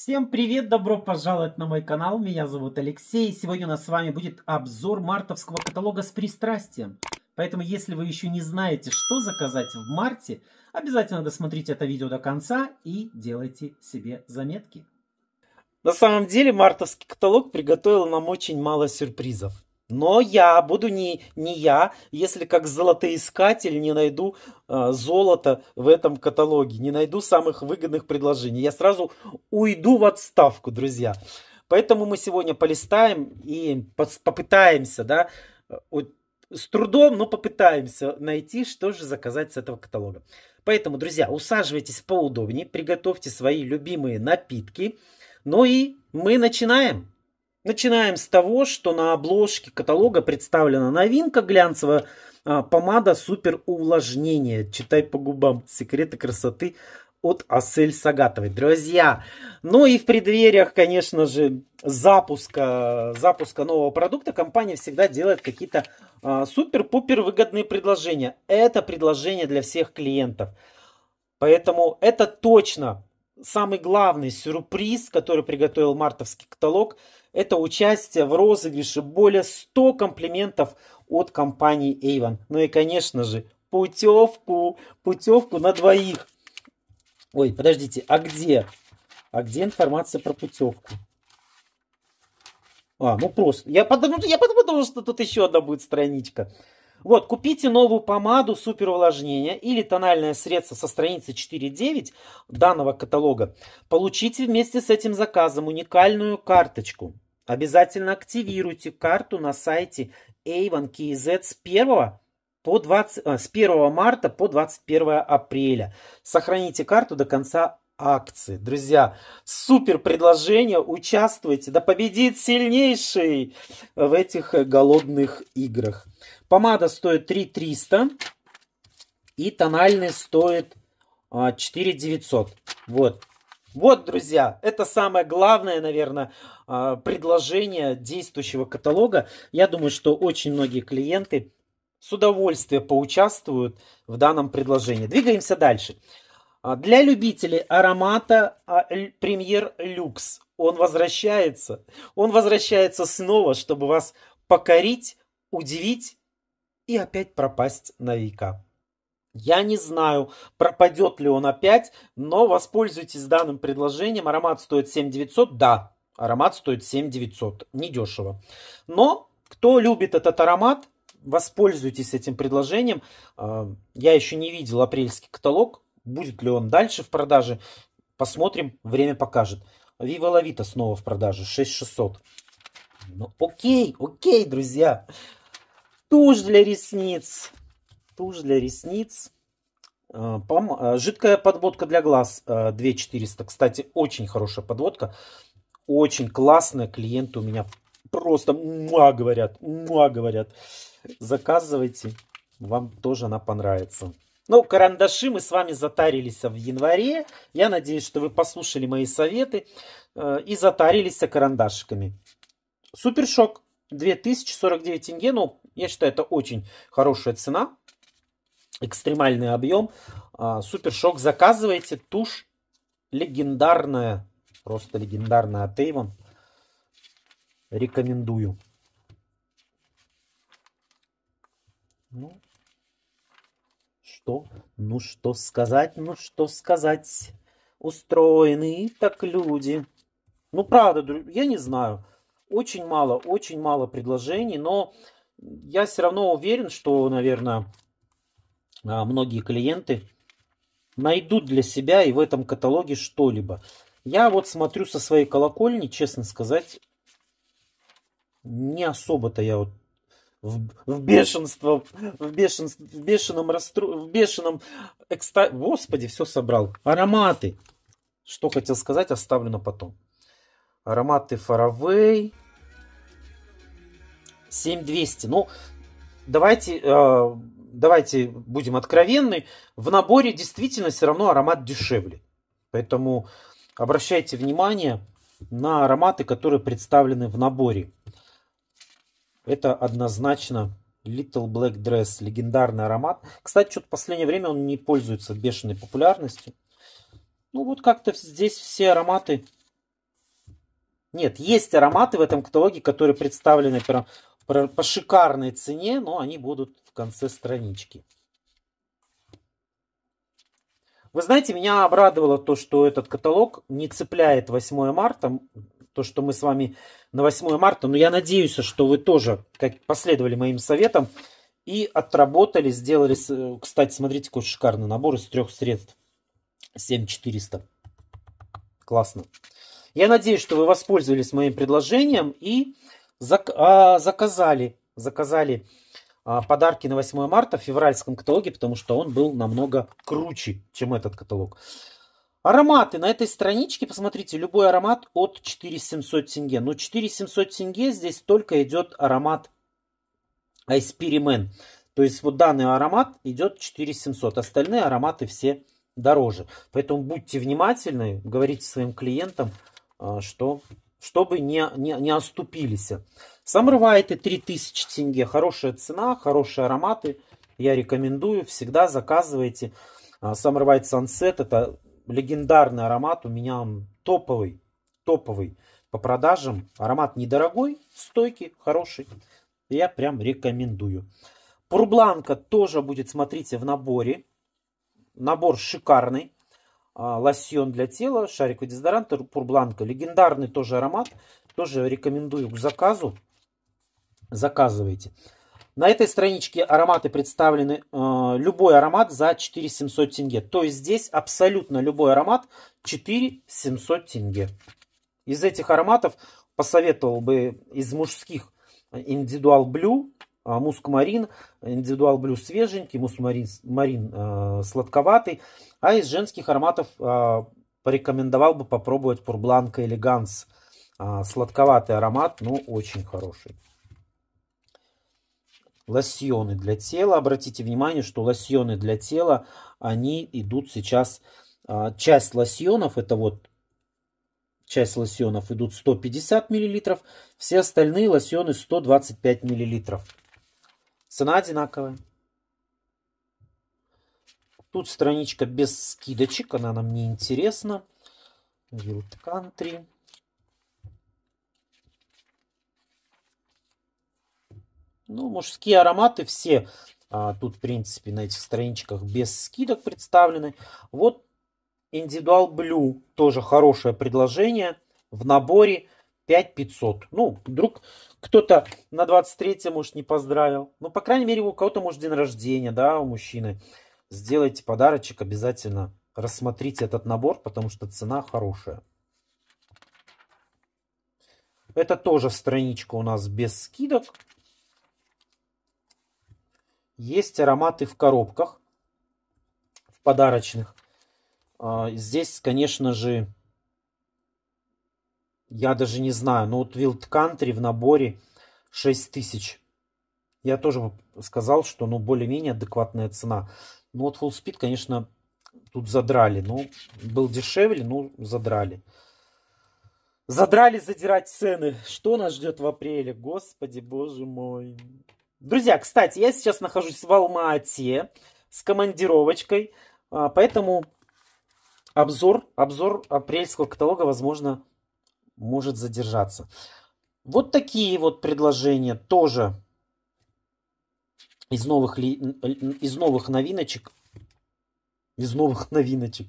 Всем привет, добро пожаловать на мой канал, меня зовут Алексей. Сегодня у нас с вами будет обзор мартовского каталога с пристрастием. Поэтому, если вы еще не знаете, что заказать в марте, обязательно досмотрите это видео до конца и делайте себе заметки. На самом деле, мартовский каталог приготовил нам очень мало сюрпризов. Но я буду не, не я, если как золотоискатель не найду э, золото в этом каталоге, не найду самых выгодных предложений. Я сразу уйду в отставку, друзья. Поэтому мы сегодня полистаем и попытаемся, да, с трудом, но попытаемся найти, что же заказать с этого каталога. Поэтому, друзья, усаживайтесь поудобнее, приготовьте свои любимые напитки. Ну и мы начинаем. Начинаем с того, что на обложке каталога представлена новинка глянцевая а, помада супер увлажнение. Читай по губам. Секреты красоты от Асель Сагатовой. Друзья, ну и в преддвериях, конечно же, запуска, запуска нового продукта компания всегда делает какие-то а, супер-пупер выгодные предложения. Это предложение для всех клиентов. Поэтому это точно самый главный сюрприз, который приготовил мартовский каталог это участие в розыгрыше более 100 комплиментов от компании Avon. Ну и, конечно же, путевку, путевку на двоих. Ой, подождите, а где? А где информация про путевку? А, ну просто. Я подумал, я подумал, что тут еще одна будет страничка. Вот, купите новую помаду супер увлажнения или тональное средство со страницы 4.9 данного каталога. Получите вместе с этим заказом уникальную карточку. Обязательно активируйте карту на сайте Avon KZ с 1 по 20, э, с 1 марта по 21 апреля. Сохраните карту до конца акции. Друзья, супер предложение, участвуйте, да победит сильнейший в этих голодных играх. Помада стоит 3300 и тональный стоит 4900. А, вот. Вот, друзья, это самое главное, наверное, а, предложение действующего каталога. Я думаю, что очень многие клиенты с удовольствием поучаствуют в данном предложении. Двигаемся дальше. А, для любителей аромата а, премьер люкс. Он возвращается. Он возвращается снова, чтобы вас покорить, удивить и опять пропасть на века. Я не знаю, пропадет ли он опять, но воспользуйтесь данным предложением. Аромат стоит 7900, да, аромат стоит 7900, недешево. Но кто любит этот аромат, воспользуйтесь этим предложением. А, я еще не видел апрельский каталог, будет ли он дальше в продаже, посмотрим, время покажет. Viva La снова в продаже, 6600. Ну, окей, окей, друзья. Тушь для ресниц, Тушь для ресниц. Э, э, жидкая подводка для глаз 2400. Э, Кстати, очень хорошая подводка. Очень классная. Клиенты у меня просто муа говорят. Муа говорят. Заказывайте. Вам тоже она понравится. Ну, карандаши мы с вами затарились в январе. Я надеюсь, что вы послушали мои советы и затарились карандашиками. Супершок 2049 тенге. Ну, я считаю, это очень хорошая цена экстремальный объем. А, супершок заказывайте. Тушь легендарная. Просто легендарная а от Avon. Рекомендую. Ну, что? Ну, что сказать? Ну, что сказать? Устроены так люди. Ну, правда, я не знаю. Очень мало, очень мало предложений, но я все равно уверен, что, наверное, а, многие клиенты найдут для себя и в этом каталоге что-либо. Я вот смотрю со своей колокольни, честно сказать, не особо-то я вот в, в бешенство, в, бешен, в бешеном расстро, в бешеном экста... Господи, все собрал. Ароматы. Что хотел сказать, оставлю на потом. Ароматы Фаравей. 7200. Ну, давайте э, давайте будем откровенны, в наборе действительно все равно аромат дешевле. Поэтому обращайте внимание на ароматы, которые представлены в наборе. Это однозначно Little Black Dress, легендарный аромат. Кстати, что-то в последнее время он не пользуется бешеной популярностью. Ну вот как-то здесь все ароматы... Нет, есть ароматы в этом каталоге, которые представлены прям по шикарной цене, но они будут в конце странички. Вы знаете, меня обрадовало то, что этот каталог не цепляет 8 марта, то, что мы с вами на 8 марта, но я надеюсь, что вы тоже как последовали моим советам и отработали, сделали, э, кстати, смотрите, какой шикарный набор из трех средств, 7400. Классно. Я надеюсь, что вы воспользовались моим предложением и Зак, а, заказали, заказали а, подарки на 8 марта в февральском каталоге, потому что он был намного круче, чем этот каталог. Ароматы. На этой страничке, посмотрите, любой аромат от 4700 тенге. Но 4700 тенге здесь только идет аромат Айспиримен. То есть вот данный аромат идет 4700. Остальные ароматы все дороже. Поэтому будьте внимательны, говорите своим клиентам, а, что чтобы не, не, не оступились. Самрывайте 3000 тенге. Хорошая цена, хорошие ароматы. Я рекомендую. Всегда заказывайте. А, Самрывайт Сансет. Это легендарный аромат. У меня топовый. Топовый по продажам. Аромат недорогой, стойкий, хороший. Я прям рекомендую. Пурбланка тоже будет, смотрите, в наборе. Набор шикарный. А, лосьон для тела, шариковый дезодорант Пурбланка. Легендарный тоже аромат. Тоже рекомендую к заказу. Заказывайте. На этой страничке ароматы представлены, э, любой аромат за 4700 тенге. То есть здесь абсолютно любой аромат 4700 тенге. Из этих ароматов посоветовал бы из мужских индивидуал блю а, мускмарин, индивидуал блюз свеженький, мускмарин марин, э, сладковатый. А из женских ароматов э, порекомендовал бы попробовать Пурбланка Элеганс. Э, сладковатый аромат, но ну, очень хороший. Лосьоны для тела. Обратите внимание, что лосьоны для тела, они идут сейчас... Э, часть лосьонов, это вот часть лосьонов идут 150 мл, все остальные лосьоны 125 мл. Цена одинаковая. Тут страничка без скидочек, она нам не интересна. Wild Country. Ну, мужские ароматы все а, тут, в принципе, на этих страничках без скидок представлены. Вот Individual Blue тоже хорошее предложение в наборе 5500. Ну, вдруг кто-то на 23 может, не поздравил. Ну, по крайней мере, у кого-то, может, день рождения, да, у мужчины. Сделайте подарочек обязательно. Рассмотрите этот набор, потому что цена хорошая. Это тоже страничка у нас без скидок. Есть ароматы в коробках, в подарочных. А, здесь, конечно же, я даже не знаю. Но ну, вот Wild Country в наборе 6000. Я тоже сказал, что ну более-менее адекватная цена. Ну вот Full Speed, конечно, тут задрали. Ну, был дешевле, ну задрали. Задрали задирать цены. Что нас ждет в апреле? Господи, боже мой. Друзья, кстати, я сейчас нахожусь в Алма-Ате с командировочкой. А, поэтому обзор, обзор апрельского каталога, возможно, может задержаться. Вот такие вот предложения тоже из новых, из новых новиночек. Из новых новиночек.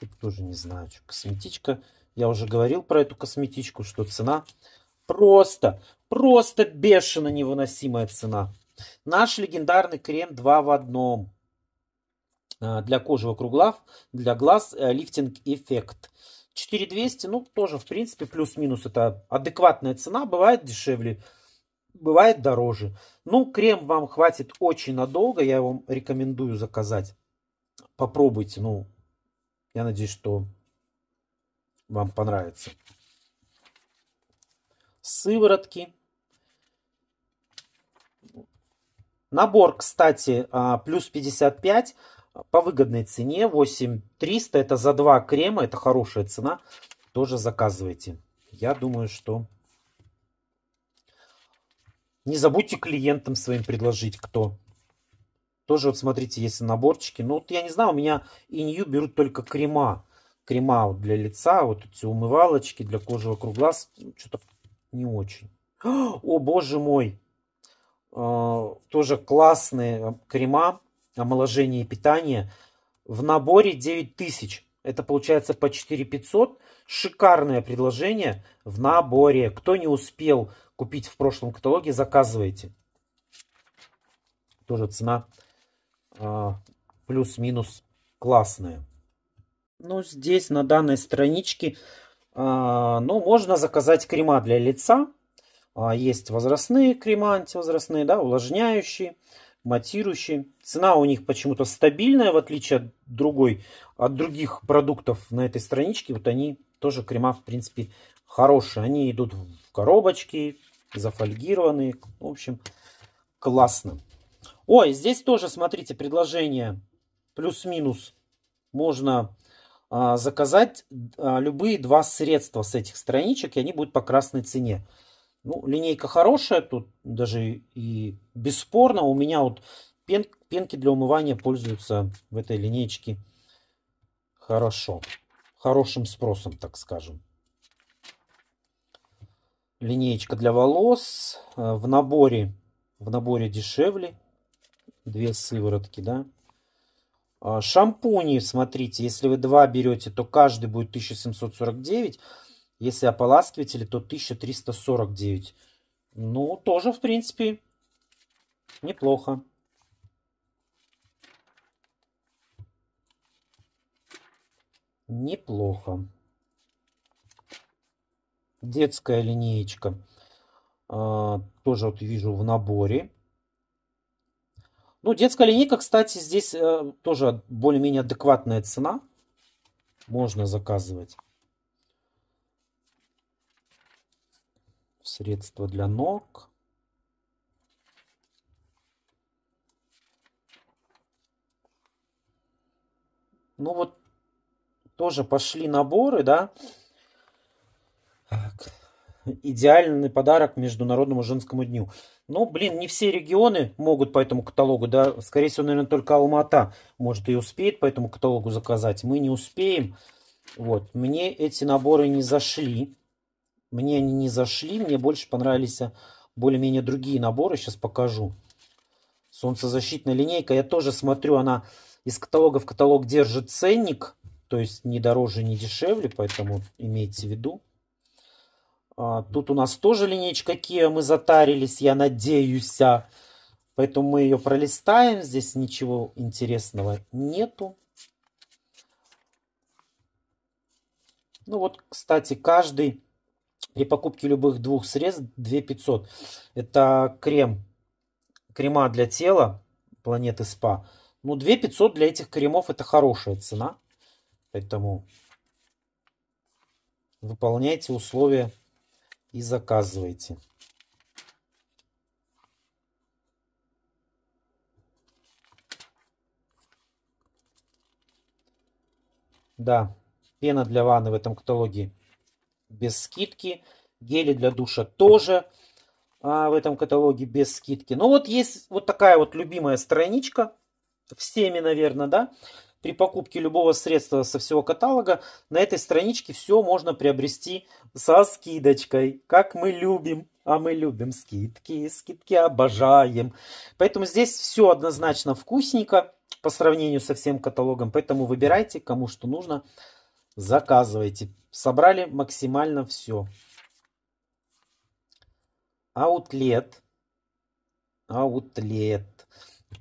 Тут тоже не знаю, что косметичка. Я уже говорил про эту косметичку, что цена просто, просто бешено невыносимая цена. Наш легендарный крем 2 в одном. А, для кожи вокруг глаз, для глаз э, лифтинг эффект. 4200, ну, тоже, в принципе, плюс-минус это адекватная цена. Бывает дешевле, бывает дороже. Ну, крем вам хватит очень надолго. Я вам рекомендую заказать. Попробуйте. Ну, я надеюсь, что вам понравится. Сыворотки. Набор, кстати, а, плюс 55 по выгодной цене 8300. Это за два крема, это хорошая цена. Тоже заказывайте. Я думаю, что... Не забудьте клиентам своим предложить, кто. Тоже вот смотрите, есть наборчики. Ну вот я не знаю, у меня инью берут только крема. Крема вот для лица, вот эти умывалочки для кожи вокруг глаз. Ну, что-то не очень. О, боже мой! А, тоже классные а, крема омоложения и питания. В наборе 9000. Это получается по 4500. Шикарное предложение в наборе. Кто не успел купить в прошлом каталоге, заказывайте. Тоже цена а, плюс-минус классная. Ну, здесь на данной страничке а, ну, можно заказать крема для лица. А, есть возрастные крема, антивозрастные, да, увлажняющие матирующие. Цена у них почему-то стабильная, в отличие от другой, от других продуктов на этой страничке. Вот они тоже крема, в принципе, хорошие. Они идут в коробочки, зафольгированные. В общем, классно. Ой, здесь тоже, смотрите, предложение плюс-минус. Можно а, заказать а, любые два средства с этих страничек, и они будут по красной цене. Ну, линейка хорошая, тут даже и бесспорно. У меня вот пен, пенки для умывания пользуются в этой линейке хорошо. Хорошим спросом, так скажем. Линеечка для волос. Э, в наборе, в наборе дешевле. Две сыворотки, да. А, шампуни, смотрите, если вы два берете, то каждый будет 1749. Если ополаскиватели, то 1349. Ну, тоже, в принципе, неплохо. Неплохо. Детская линеечка. А, тоже вот вижу в наборе. Ну, детская линейка, кстати, здесь э, тоже более-менее адекватная цена. Можно заказывать. средство для ног. Ну вот тоже пошли наборы, да. Так. Идеальный подарок Международному женскому дню. Ну, блин, не все регионы могут по этому каталогу, да. Скорее всего, наверное, только Алмата может и успеет по этому каталогу заказать. Мы не успеем. Вот, мне эти наборы не зашли. Мне они не зашли, мне больше понравились э, более-менее другие наборы, сейчас покажу. Солнцезащитная линейка, я тоже смотрю, она из каталога в каталог держит ценник, то есть не дороже, не дешевле, поэтому имейте в виду. А, тут у нас тоже линейка Kia, мы затарились, я надеюсь. А, поэтому мы ее пролистаем, здесь ничего интересного нету. Ну вот, кстати, каждый при покупке любых двух средств 2500. Это крем, крема для тела планеты СПА. Ну, 2500 для этих кремов это хорошая цена. Поэтому выполняйте условия и заказывайте. Да, пена для ванны в этом каталоге без скидки. Гели для душа тоже а, в этом каталоге без скидки. Но ну, вот есть вот такая вот любимая страничка. Всеми, наверное, да? При покупке любого средства со всего каталога на этой страничке все можно приобрести со скидочкой. Как мы любим. А мы любим скидки, скидки обожаем. Поэтому здесь все однозначно вкусненько по сравнению со всем каталогом. Поэтому выбирайте, кому что нужно. Заказывайте. Собрали максимально все. Аутлет. Аутлет.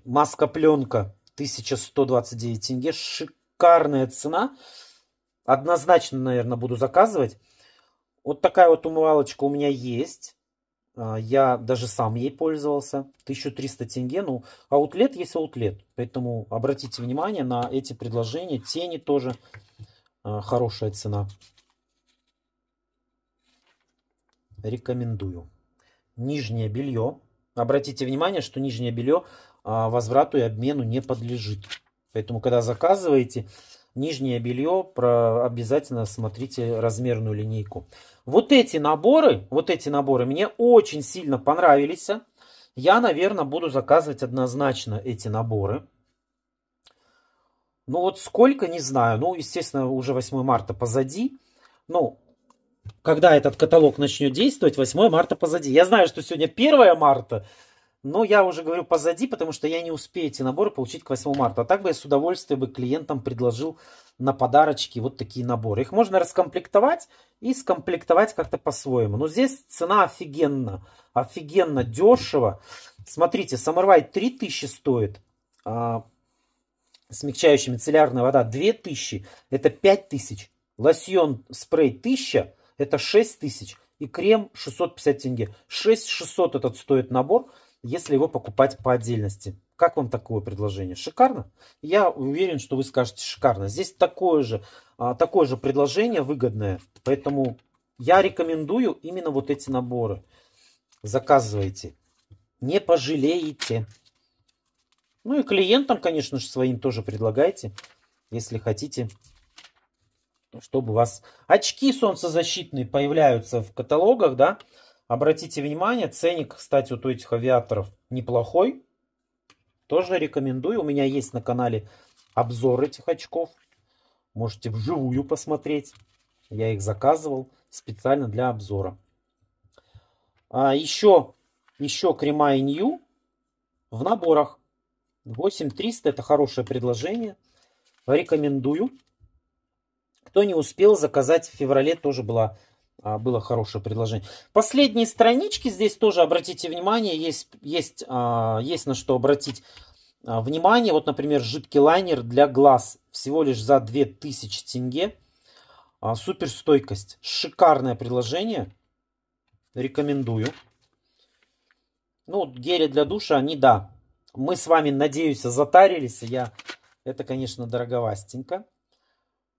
Маска-пленка 1129 тенге. Шикарная цена. Однозначно, наверное, буду заказывать. Вот такая вот умывалочка у меня есть. А, я даже сам ей пользовался. 1300 тенге. Ну, аутлет есть аутлет. Поэтому обратите внимание на эти предложения. Тени тоже. Э, хорошая цена. Рекомендую. Нижнее белье. Обратите внимание, что нижнее белье а, возврату и обмену не подлежит. Поэтому, когда заказываете, нижнее белье, про, обязательно смотрите размерную линейку. Вот эти наборы, вот эти наборы мне очень сильно понравились. Я, наверное, буду заказывать однозначно эти наборы. Ну вот сколько, не знаю. Ну, естественно, уже 8 марта позади. Ну, когда этот каталог начнет действовать, 8 марта позади. Я знаю, что сегодня 1 марта, но я уже говорю позади, потому что я не успею эти наборы получить к 8 марта. А так бы я с удовольствием бы клиентам предложил на подарочки вот такие наборы. Их можно раскомплектовать и скомплектовать как-то по-своему. Но здесь цена офигенно, офигенно дешево. Смотрите, Самурай 3000 стоит. А, смягчающими целлярная вода 2000, это 5000. Лосьон спрей 1000, это 6000. И крем 650 тенге. 6600 этот стоит набор, если его покупать по отдельности. Как вам такое предложение? Шикарно? Я уверен, что вы скажете шикарно. Здесь такое же, а, такое же предложение выгодное. Поэтому я рекомендую именно вот эти наборы. Заказывайте. Не пожалеете. Ну и клиентам, конечно же, своим тоже предлагайте, если хотите, чтобы у вас очки солнцезащитные появляются в каталогах, да. Обратите внимание, ценник, кстати, вот у этих авиаторов неплохой. Тоже рекомендую. У меня есть на канале обзор этих очков. Можете вживую посмотреть. Я их заказывал специально для обзора. А еще, еще крема и нью в наборах. 8300 это хорошее предложение. Рекомендую. Кто не успел заказать в феврале, тоже была, а, было хорошее предложение. Последние странички здесь тоже обратите внимание, есть, есть, а, есть на что обратить а, внимание. Вот, например, жидкий лайнер для глаз всего лишь за 2000 тенге. Супер стойкость. Шикарное предложение. Рекомендую. Ну, гели для душа, они, да, мы с вами, надеюсь, затарились. Я... Это, конечно, дороговастенько.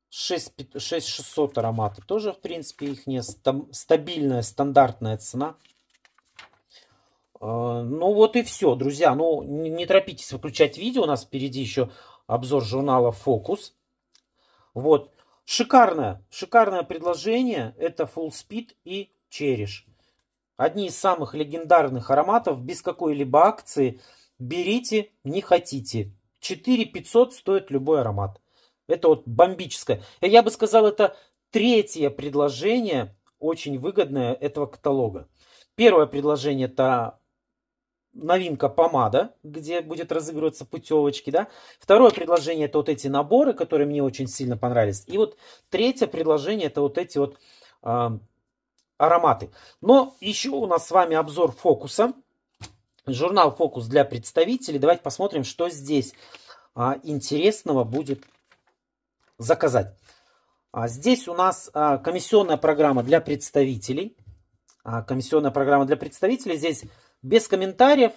6, 6600 ароматы тоже, в принципе, их не стабильная, стандартная цена. Э, ну вот и все, друзья. Ну не торопитесь выключать видео. У нас впереди еще обзор журнала Фокус. Вот. Шикарное, шикарное предложение. Это Full Speed и Cherish. Одни из самых легендарных ароматов без какой-либо акции – берите, не хотите. 4500 стоит любой аромат. Это вот бомбическое. Я бы сказал, это третье предложение, очень выгодное этого каталога. Первое предложение это новинка помада, где будет разыгрываться путевочки, да. Второе предложение это вот эти наборы, которые мне очень сильно понравились. И вот третье предложение это вот эти вот э, ароматы. Но еще у нас с вами обзор фокуса. Журнал «Фокус» для представителей. Давайте посмотрим, что здесь а, интересного будет заказать. А, здесь у нас а, комиссионная программа для представителей. комиссионная программа для представителей. Здесь без комментариев.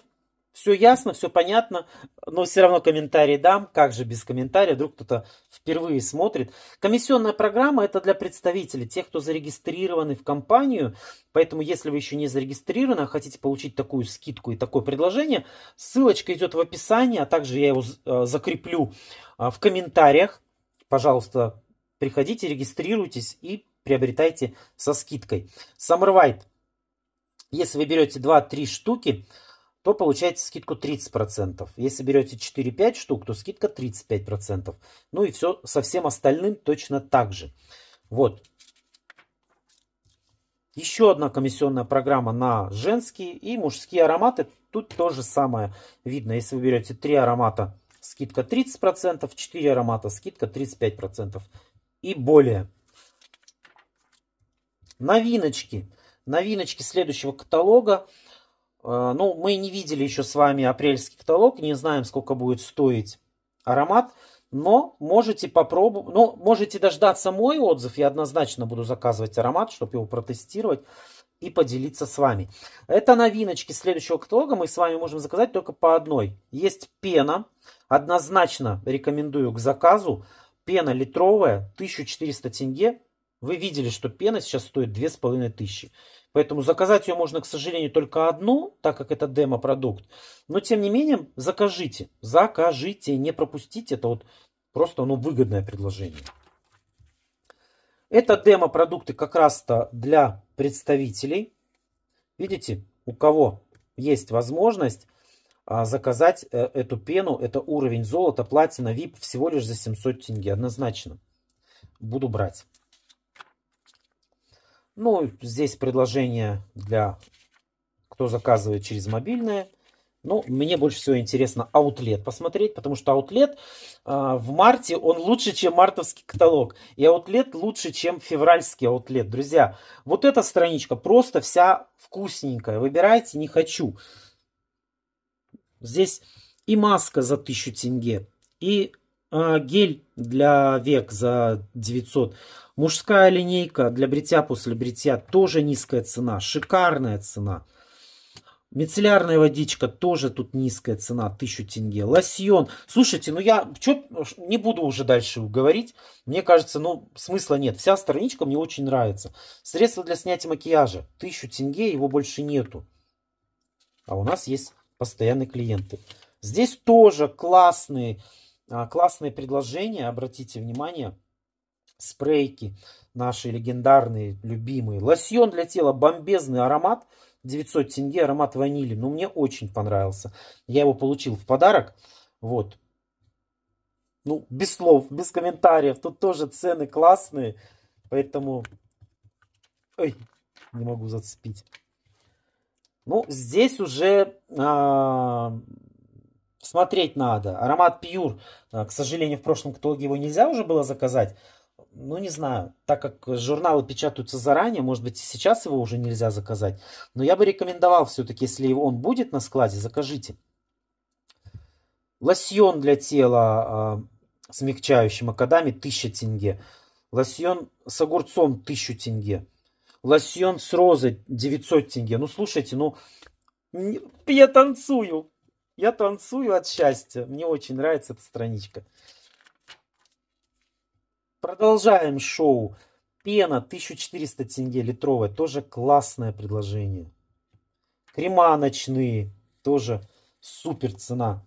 Все ясно, все понятно, но все равно комментарии дам. Как же без комментария, вдруг кто-то впервые смотрит. Комиссионная программа это для представителей, тех, кто зарегистрированы в компанию. Поэтому, если вы еще не зарегистрированы, а хотите получить такую скидку и такое предложение, ссылочка идет в описании, а также я его э, закреплю а, в комментариях. Пожалуйста, приходите, регистрируйтесь и приобретайте со скидкой. Саммервайт. Если вы берете 2-3 штуки, то получаете скидку 30%. Если берете 4-5 штук, то скидка 35%. Ну и все со всем остальным точно так же. Вот. Еще одна комиссионная программа на женские и мужские ароматы. Тут то же самое видно. Если вы берете 3 аромата, скидка 30%, 4 аромата, скидка 35% и более. Новиночки. Новиночки следующего каталога. Э, ну, мы не видели еще с вами апрельский каталог, не знаем, сколько будет стоить аромат, но можете попробовать, ну, можете дождаться мой отзыв, я однозначно буду заказывать аромат, чтобы его протестировать и поделиться с вами. Это новиночки следующего каталога, мы с вами можем заказать только по одной. Есть пена, однозначно рекомендую к заказу, пена литровая, 1400 тенге, вы видели, что пена сейчас стоит 2500. Поэтому заказать ее можно, к сожалению, только одну, так как это демо-продукт. Но, тем не менее, закажите. Закажите, не пропустите. Это вот просто ну, выгодное предложение. Это демо-продукты как раз-то для представителей. Видите, у кого есть возможность а, заказать э, эту пену, это уровень золота, платина, VIP всего лишь за 700 тенге. Однозначно буду брать. Ну, здесь предложение для кто заказывает через мобильное. Ну, мне больше всего интересно аутлет посмотреть, потому что аутлет э, в марте, он лучше, чем мартовский каталог. И аутлет лучше, чем февральский аутлет. Друзья, вот эта страничка просто вся вкусненькая. Выбирайте «Не хочу». Здесь и маска за 1000 тенге, и а, гель для век за 900. Мужская линейка для бритья после бритья тоже низкая цена, шикарная цена. Мицеллярная водичка тоже тут низкая цена, 1000 тенге. Лосьон. Слушайте, ну я чё, не буду уже дальше говорить. Мне кажется, ну смысла нет. Вся страничка мне очень нравится. Средство для снятия макияжа. 1000 тенге, его больше нету. А у нас есть постоянные клиенты. Здесь тоже классные а, классные предложения, обратите внимание, спрейки наши легендарные, любимые. Лосьон для тела, бомбезный аромат, 900 тенге, аромат ванили. Ну, мне очень понравился. Я его получил в подарок. Вот. Ну, без слов, без комментариев. Тут тоже цены классные. Поэтому... Ой, не могу зацепить. Ну, здесь уже а, Посмотреть надо. Аромат Пьюр, а, к сожалению, в прошлом каталоге его нельзя уже было заказать. Ну, не знаю, так как журналы печатаются заранее, может быть, и сейчас его уже нельзя заказать. Но я бы рекомендовал все-таки, если он будет на складе, закажите. Лосьон для тела э, а, смягчающий макадами 1000 тенге. Лосьон с огурцом 1000 тенге. Лосьон с розой 900 тенге. Ну, слушайте, ну, я танцую. Я танцую от счастья. Мне очень нравится эта страничка. Продолжаем шоу. Пена 1400 тенге литровая. Тоже классное предложение. Крема ночные. Тоже супер цена.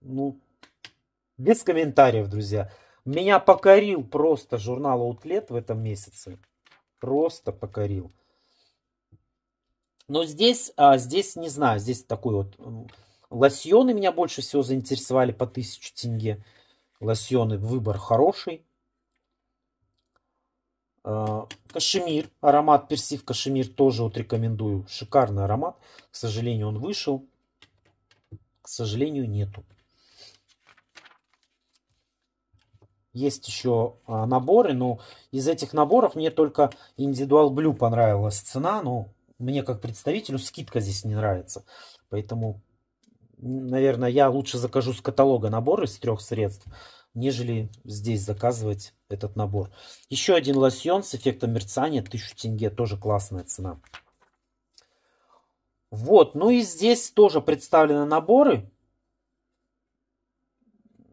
Ну, без комментариев, друзья. Меня покорил просто журнал Outlet в этом месяце. Просто покорил. Но здесь, а, здесь не знаю, здесь такой вот... Лосьоны меня больше всего заинтересовали по 1000 тенге. Лосьоны, выбор хороший. А, кашемир, аромат персив кашемир тоже вот рекомендую. Шикарный аромат. К сожалению, он вышел. К сожалению, нету. Есть еще а, наборы, но из этих наборов мне только Индивидуал Blue понравилась цена, но мне как представителю скидка здесь не нравится. Поэтому, наверное, я лучше закажу с каталога набор из трех средств, нежели здесь заказывать этот набор. Еще один лосьон с эффектом мерцания, 1000 тенге, тоже классная цена. Вот, ну и здесь тоже представлены наборы.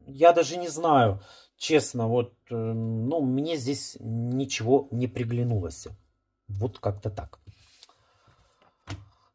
Я даже не знаю, честно, вот, э, ну, мне здесь ничего не приглянулось. Вот как-то так.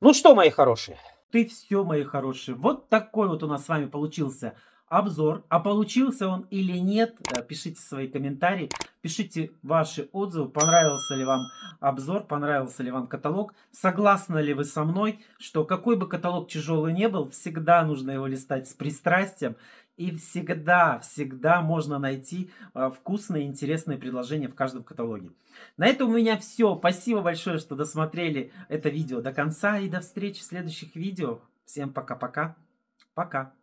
Ну что, мои хорошие? Ты все, мои хорошие. Вот такой вот у нас с вами получился обзор. А получился он или нет, э, пишите свои комментарии, пишите ваши отзывы, понравился ли вам обзор, понравился ли вам каталог, согласны ли вы со мной, что какой бы каталог тяжелый не был, всегда нужно его листать с пристрастием, и всегда, всегда можно найти а, вкусные, интересные предложения в каждом каталоге. На этом у меня все. Спасибо большое, что досмотрели это видео до конца. И до встречи в следующих видео. Всем пока-пока. Пока. -пока. пока.